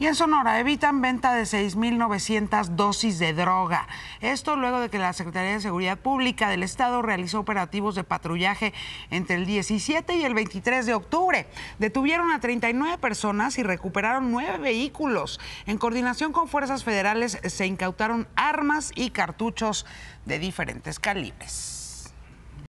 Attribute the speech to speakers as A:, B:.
A: Y en Sonora evitan venta de 6.900 dosis de droga. Esto luego de que la Secretaría de Seguridad Pública del Estado realizó operativos de patrullaje entre el 17 y el 23 de octubre. Detuvieron a 39 personas y recuperaron nueve vehículos. En coordinación con fuerzas federales se incautaron armas y cartuchos de diferentes calibres.